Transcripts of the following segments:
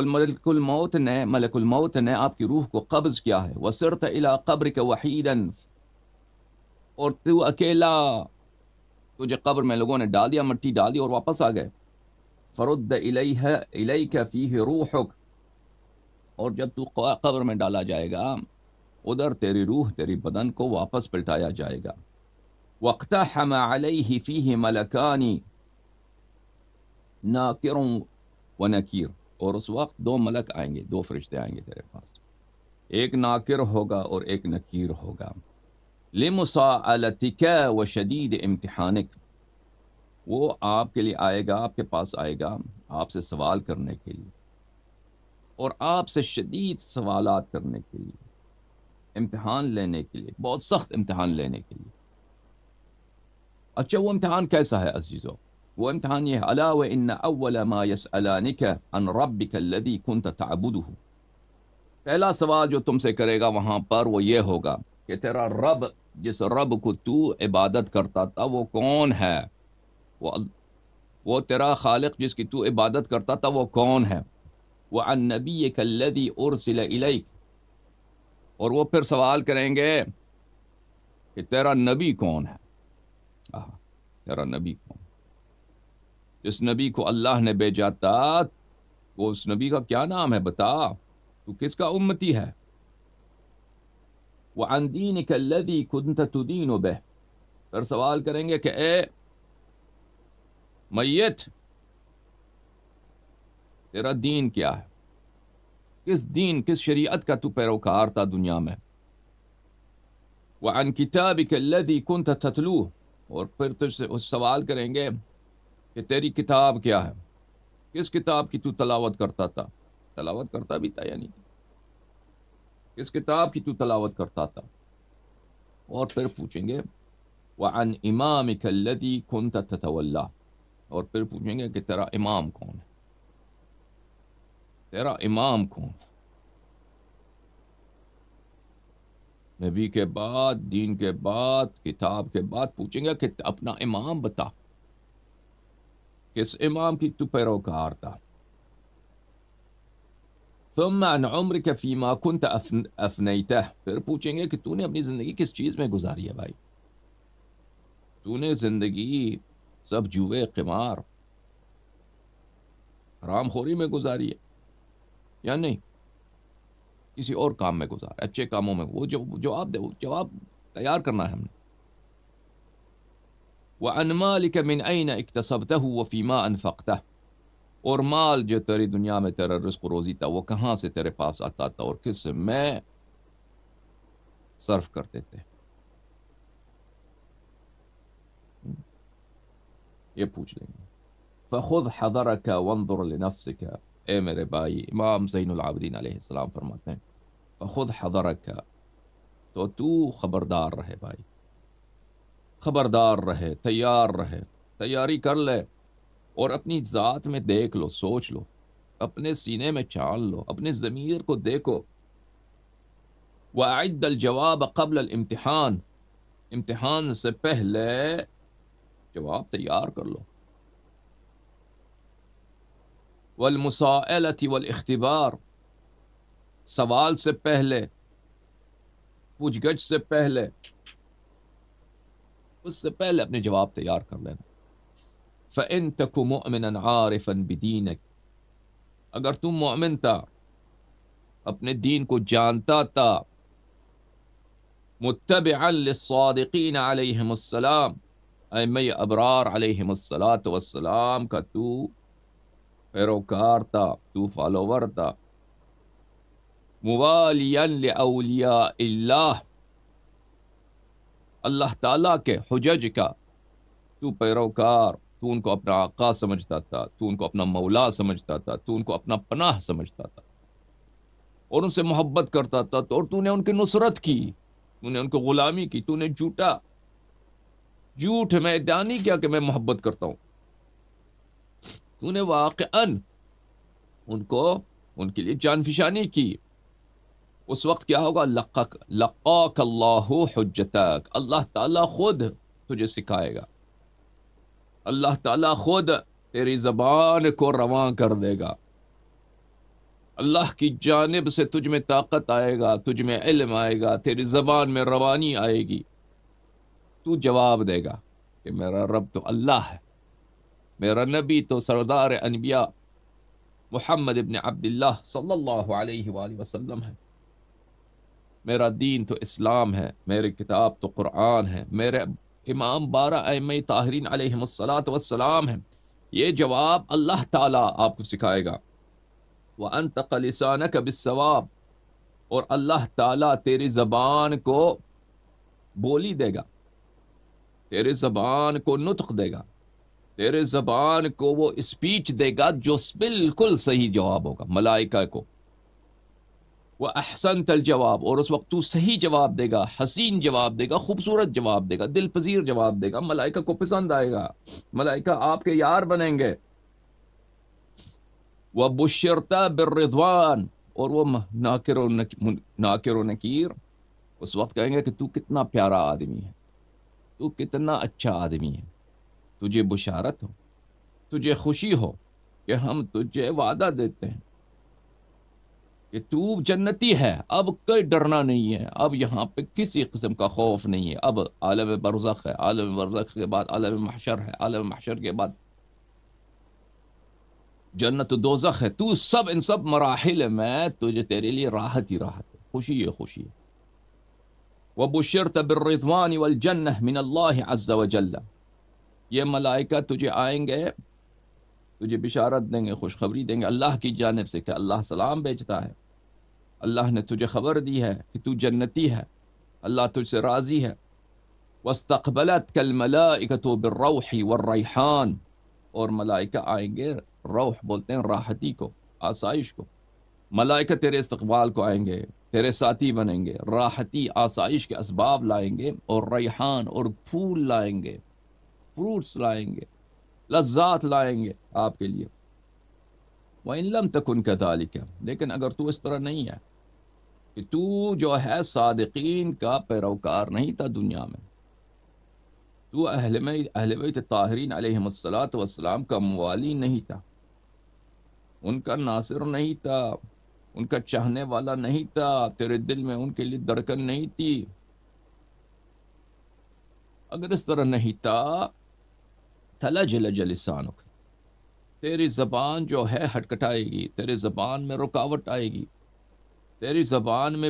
الملک الموت نے ملک الموت نے آپ کی روح کو قبض کیا ہے وسرت علا قبر کے وہ اور تو اکیلا تجھے قبر میں لوگوں نے ڈال دیا مٹی ڈال دی اور واپس آ گئے فرد الیہ الیک فیہ روحک اور جب تو قبر میں ڈالا جائے گا ادھر تیری روح تیری بدن کو واپس پلٹایا جائے گا وقت ہم علیہ فیہ ملکانی ناکر و نکیر اور اس وقت دو ملک آئیں گے دو فرشتے آئیں گے تیرے پاس ایک ناکر ہوگا اور ایک نکیر ہوگا لمسا و شدید وہ آپ کے آئے گا آپ کے پاس آئے گا آپ سے سوال کرنے کے لیے اور آپ سے شدید سوالات کرنے کے لیے امتحان لینے کے لیے بہت سخت امتحان لینے کے لیے اچھا وہ امتحان کیسا ہے عزیزوں وہ امتحان یہ علا و انََََََََََََََ عن علانكن ربى كنتد ہو پہلا سوال جو تم سے کرے گا وہاں پر وہ یہ ہوگا کہ تیرا رب جس رب کو تو عبادت کرتا تھا وہ کون ہے وہ وہ تیرا خالق جس کی تو عبادت کرتا تھا وہ کون ہے وہ ان نبی کلدی ارسل اور اور وہ پھر سوال کریں گے کہ تیرا نبی کون ہے تیرا نبی کون جس نبی کو اللہ نے تھا وہ اس نبی کا کیا نام ہے بتا تو کس کا امتی ہے وہ اندین دین اکلدی کنت تین و بہر سوال کریں گے کہ اے میت تیرا دین کیا ہے کس دین کس شریعت کا تو پیروکار تھا دنیا میں وہ انکتاب اک کن کنتلو اور پھر تجھ سے اس سوال کریں گے کہ تیری کتاب کیا ہے کس کتاب کی تو تلاوت کرتا تھا تلاوت کرتا بھی تھا یعنی کس کتاب کی تو تلاوت کرتا تھا اور پھر پوچھیں گے اور پھر پوچھیں گے کہ تیرا امام کون ہے تیرا امام کون ہے نبی کے بعد دین کے بعد کتاب کے بعد پوچھیں گے کہ اپنا امام بتا اس امام کی تو پیروکار تھا ثم عن عمرک فیما کنت افنيته پھر پوچھیں گے کہ تو نے اپنی زندگی کس چیز میں گزاری ہے بھائی تو نے زندگی سب جوئے قمار حرام خوری میں گزاری ہے یا نہیں کسی اور کام میں گزار اچھے کاموں میں وہ جو جواب دے جواب تیار کرنا ہے ہم نے انمال اکتصب فیما انفختہ اور مال جو تیری دنیا میں تیرا رسک روزی تھا وہ کہاں سے تیرے پاس آتا تھا اور کس میں صرف کرتے تھے یہ پوچھ لیں گے خود حیدر کیا ون درنف سے اے میرے بھائی امام زین العابدین علیہ السلام فرماتے ہیں فخ تو تو خبردار رہے بھائی خبردار رہے تیار رہے تیاری کر لے اور اپنی ذات میں دیکھ لو سوچ لو اپنے سینے میں چال لو اپنے ضمیر کو دیکھو واید الجواب قبل الامتحان امتحان سے پہلے جواب تیار کر لو والمساءلت والاختبار سوال سے پہلے پوچھ گچھ سے پہلے اس سے پہلے اپنے جواب تیار کر لینا فن تک مؤمن عارف بدینک اگر تم مؤمن تھا اپنے دین کو جانتا تھا متبعا لِلصَّادِقِينَ عَلَيْهِمُ السلام ایم ابرار عَلَيْهِمُ السلام والسلام کا تو پیروکار تھا تو فالوور تھا موالیا لاولیاء اللہ اللہ تعالیٰ کے حجج کا تو پیروکار تو ان کو اپنا آقا سمجھتا تھا تو ان کو اپنا مولا سمجھتا تھا تو ان کو اپنا پناہ سمجھتا تھا اور ان سے محبت کرتا تھا تو اور تو نے ان کی نصرت کی تو نے ان کو غلامی کی تو نے جھوٹا جھوٹ میں دانی کیا کہ میں محبت کرتا ہوں تو نے واقعا ان کو ان کے لیے جان فشانی کی اس وقت کیا ہوگا لقاک لقاک اللہ حجتک اللہ تعالیٰ خود تجھے سکھائے گا اللہ تعالیٰ خود تیری زبان کو رواں کر دے گا اللہ کی جانب سے تجھ میں طاقت آئے گا تجھ میں علم آئے گا تیری زبان میں روانی آئے گی تو جواب دے گا کہ میرا رب تو اللہ ہے میرا نبی تو سردار انبیاء محمد ابن عبداللہ صلی اللہ علیہ وآلہ وسلم ہے میرا دین تو اسلام ہے میری کتاب تو قرآن ہے میرے امام بارہ ام تاہرین علیہ السلاۃ وسلام ہے یہ جواب اللہ تعالیٰ آپ کو سکھائے گا وہ انتقلسانہ کب ثواب اور اللہ تعالیٰ تیری زبان کو بولی دے گا تیرے زبان کو نطخ دے گا تیرے زبان کو وہ اسپیچ دے گا جو بالکل صحیح جواب ہوگا ملائکہ کو وہ احسن تل جواب اور اس وقت تو صحیح جواب دے گا حسین جواب دے گا خوبصورت جواب دے گا دل پذیر جواب دے گا ملائکہ کو پسند آئے گا ملائکہ آپ کے یار بنیں گے وہ بشرتا ردوان اور وہ ناکر و ناکر و نکیر اس وقت کہیں گے کہ تو کتنا پیارا آدمی ہے تو کتنا اچھا آدمی ہے تجھے بشارت ہو تجھے خوشی ہو کہ ہم تجھے وعدہ دیتے ہیں کہ تو جنتی ہے اب کوئی ڈرنا نہیں ہے اب یہاں پہ کسی قسم کا خوف نہیں ہے اب عالم برزخ ہے عالم برزخ کے بعد عالم محشر ہے عالم محشر کے بعد جنت و دوزخ ہے تو سب ان سب مراحل میں تجھے تیرے لیے راحت ہی راحت ہے خوشی ہے خوشی وبشر تبرانی و جن من اللہ و جل یہ ملائکہ تجھے آئیں گے تجھے بشارت دیں گے خوشخبری دیں گے اللہ کی جانب سے کہ اللہ سلام بیچتا ہے اللہ نے تجھے خبر دی ہے کہ تو جنتی ہے اللہ تجھ سے راضی ہے وسطبلت کل ملاق و بروحی روح اور ملائکہ آئیں گے روح بولتے ہیں راحتی کو آسائش کو ملائکہ تیرے استقبال کو آئیں گے تیرے ساتھی بنیں گے راحتی آسائش کے اسباب لائیں گے اور ریحان اور پھول لائیں گے فروٹس لائیں گے لذات لائیں گے آپ کے لیے وہ علم تک ان کا لیکن اگر تو اس طرح نہیں ہے کہ تو جو ہے صادقین کا پیروکار نہیں تھا دنیا میں تو اہل اہل بیت طاہرین علیہ السلاۃ والسلام کا موالی نہیں تھا ان کا ناصر نہیں تھا ان کا چاہنے والا نہیں تھا تیرے دل میں ان کے لیے دھڑکن نہیں تھی اگر اس طرح نہیں تھا تھلا جل جلسان تیری زبان جو ہے ہٹکٹائے گی تیرے زبان میں رکاوٹ آئے گی تیری زبان میں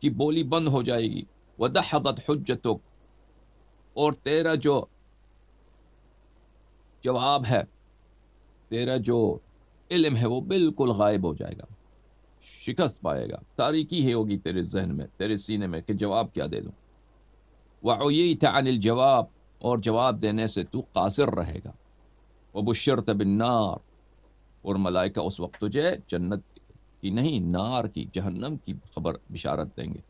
کی بولی بند ہو جائے گی ودہدت حجتوں اور تیرا جو جواب ہے تیرا جو علم ہے وہ بالکل غائب ہو جائے گا شکست پائے گا تاریکی ہی ہوگی تیرے ذہن میں تیرے سینے میں کہ جواب کیا دے دوں یہی تھا انل جواب اور جواب دینے سے تو قاصر رہے گا وہ بشرت بنار اور ملائکہ اس وقت تجھے جنت کی نہیں نار کی جہنم کی خبر بشارت دیں گے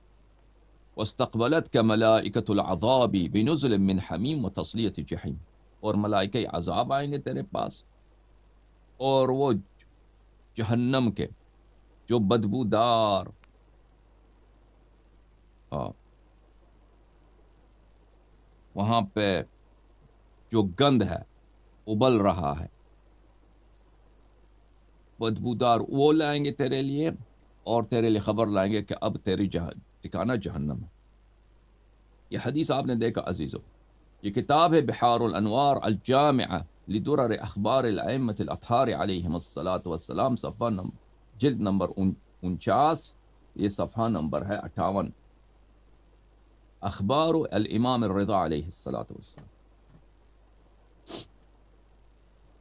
استقبلت کا ملائکت الاضابی بن ازلنہیم و تسلیتی جہنگ اور ملائکہ عذاب آئیں گے تیرے پاس اور وہ جہنم کے جو بدبودار ہاں، وہاں پہ جو گند ہے ابل رہا ہے بدبودار وہ لائیں گے تیرے لیے اور تیرے لیے خبر لائیں گے کہ اب تیری ٹھکانہ جہنم ہے یہ حدیث آپ نے دیکھا عزیز یہ کتاب ہے بحار الانوار الجام لدرر اخبار العمت علیہم الصلاة والسلام صفحہ جلد نمبر انچاس یہ صفحہ نمبر ہے اٹھاون اخبار الامام الرضا علیہ الصلاة والسلام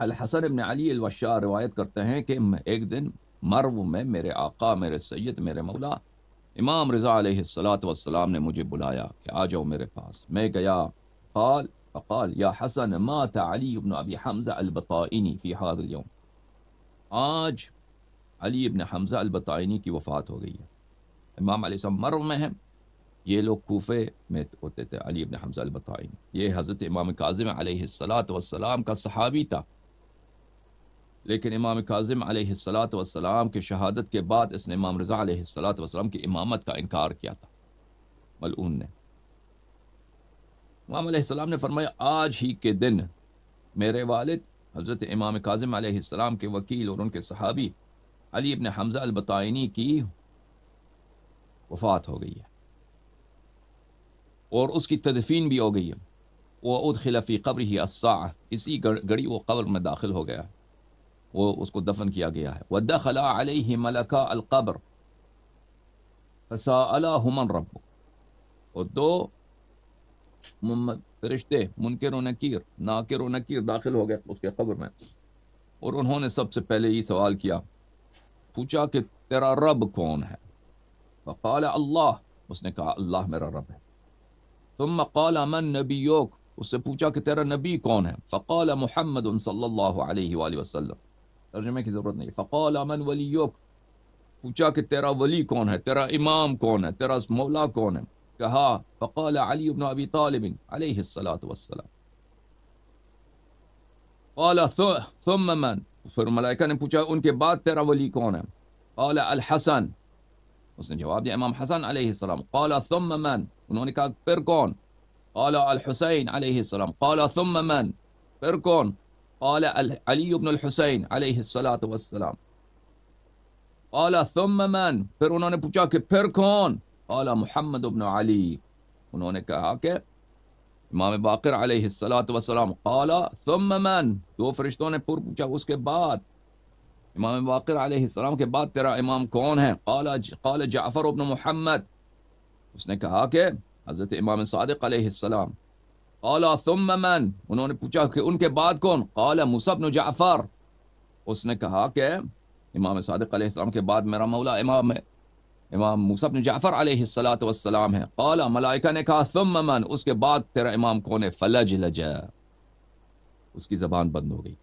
الحسن ابن علی الوشا روایت کرتے ہیں کہ ایک دن مرو میں میرے آقا میرے سید میرے مولا امام رضا علیہ السلاۃ والسلام نے مجھے بلایا کہ آ جاؤ میرے پاس میں گیا قال فقال یا حسن مات علی ابن ابی حمزہ البطعینی الیوم آج علی ابن حمزہ البطائنی کی وفات ہو گئی ہے امام علیہ السلام مرو میں ہیں یہ لوگ کوفے میں ہوتے تھے علی ابن حمزہ البطائنی یہ حضرت امام کاظم علیہ السلاۃ والسلام کا صحابی تھا لیکن امام کاظم علیہ السلاۃ وسلام کی شہادت کے بعد اس نے امام رضا علیہ السلاۃ وسلم کی امامت کا انکار کیا تھا ملعون نے امام علیہ السلام نے فرمایا آج ہی کے دن میرے والد حضرت امام کاظم علیہ السلام کے وکیل اور ان کے صحابی علی ابن حمزہ البطائنی کی وفات ہو گئی ہے اور اس کی تدفین بھی ہو گئی ہے وہ فی قبر ہی اسی گڑی وہ قبر میں داخل ہو گیا ہے وہ اس کو دفن کیا گیا ہے ودخل علیہ ملکا القبر علاحمن رب اور دو فرشتے رشتے و نکیر ناکر و نکیر داخل ہو گئے اس کے قبر میں اور انہوں نے سب سے پہلے یہ سوال کیا پوچھا کہ تیرا رب کون ہے فقال اللہ اس نے کہا اللہ میرا رب ہے ثم قال من نبیوک اس سے پوچھا کہ تیرا نبی کون ہے فقال محمد صلی اللہ علیہ وآلہ وسلم ترجمه کی ضرورت نہیں فقال من ولیوک پوچھا کہ تیرا ولی کون ہے تیرا امام کون ہے تیرا مولا کون ہے کہا فقال علی بن ابی طالب علیہ الصلاه والسلام قال ثم من پھر ملائکہ نے پوچھا ان کے بعد تیرا ولی کون ہے قال الحسن اس نے جواب دیا امام حسن علیہ السلام قال ثم من انہوں نے کہا پھر کون قال الحسین علیہ السلام قال ثم من پھر کون قال علی ابن الحسین علیہ السلاۃ والسلام قال ثم من پھر انہوں نے پوچھا کہ پھر کون قال محمد ابن علی انہوں نے کہا کہ امام باقر علیہ السلاۃ والسلام قال ثم من دو فرشتوں نے پُر پوچھا اس کے بعد امام باقر علیہ السلام کے بعد تیرا امام کون ہے قال قال جعفر ابن محمد اس نے کہا کہ حضرت امام صادق علیہ السلام ثم من انہوں نے پوچھا کہ ان کے بعد کون جعفر اس نے کہا کہ امام صادق علیہ السلام کے بعد میرا مولا امام ہے امام جعفر علیہ والسلام ہے ملائکہ نے کہا ثم من اس کے بعد تیرا امام کون ہے فلج لجا اس کی زبان بند ہو گئی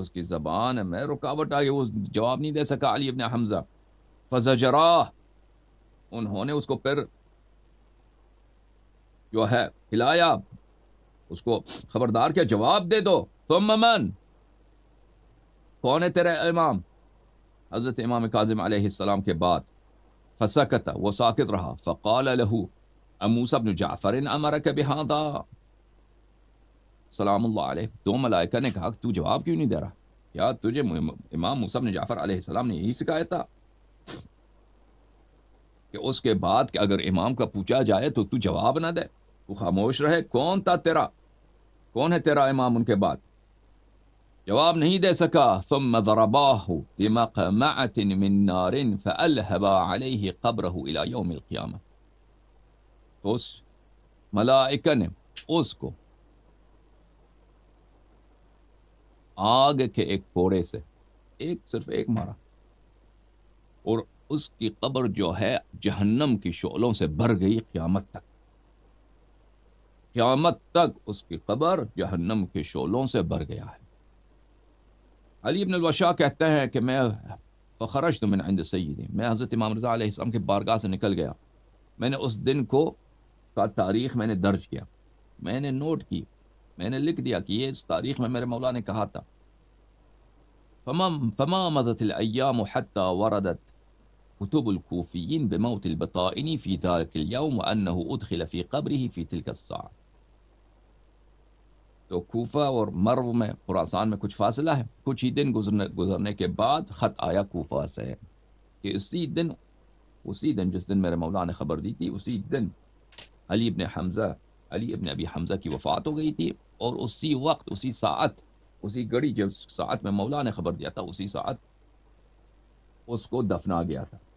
اس کی زبان میں رکاوٹ آئی وہ جواب نہیں دے سکا علی ابن حمزہ انہوں نے اس کو پھر جو ہے ہلایا اس کو خبردار کیا جواب دے دو تم ممن کون ہے تیرے امام حضرت امام کاظم علیہ السلام کے بعد فسکت و ساکت رہا فقال جعفر امرک بہاندا سلام اللہ علیہ دو ملائکہ نے کہا کہ تو جواب کیوں نہیں دے رہا یا تجھے امام موسیٰ بن جعفر علیہ السلام نے یہی سکھایا تھا کہ اس کے بعد کہ اگر امام کا پوچھا جائے تو تو جواب نہ دے خاموش رہے کون تھا تیرا کون ہے تیرا امام ان کے بعد جواب نہیں دے سکا ثم ضرباه بمقمعة من نار فألهب عليه قبره الى يوم القيامة تو اس ملائکہ نے اس کو آگ کے ایک پوڑے سے ایک صرف ایک مارا اور اس کی قبر جو ہے جہنم کی شعلوں سے بھر گئی قیامت تک قیامت تک اس کی قبر جہنم کے شولوں سے بھر گیا ہے علی بن الوشا کہتا ہے کہ میں فخرش من عند سیدی میں حضرت امام رضا علیہ السلام کے بارگاہ سے نکل گیا میں نے اس دن کو کا تاریخ میں نے درج کیا میں نے نوٹ کی میں نے لکھ دیا کہ یہ اس تاریخ میں میرے مولا نے کہا تھا فما, مضت الايام حتى وردت كتب الكوفيين بموت البطائن في ذلك اليوم وانه ادخل في قبره في تلك الساعه تو کوفہ اور مرو میں خراسان میں کچھ فاصلہ ہے کچھ ہی دن گزرنے گزرنے کے بعد خط آیا کوفہ سے کہ اسی دن اسی دن جس دن میرے مولا نے خبر دی تھی اسی دن علی ابن حمزہ علی ابن ابی حمزہ کی وفات ہو گئی تھی اور اسی وقت اسی ساعت اسی گڑی جب ساعت میں مولا نے خبر دیا تھا اسی ساعت اس کو دفنا گیا تھا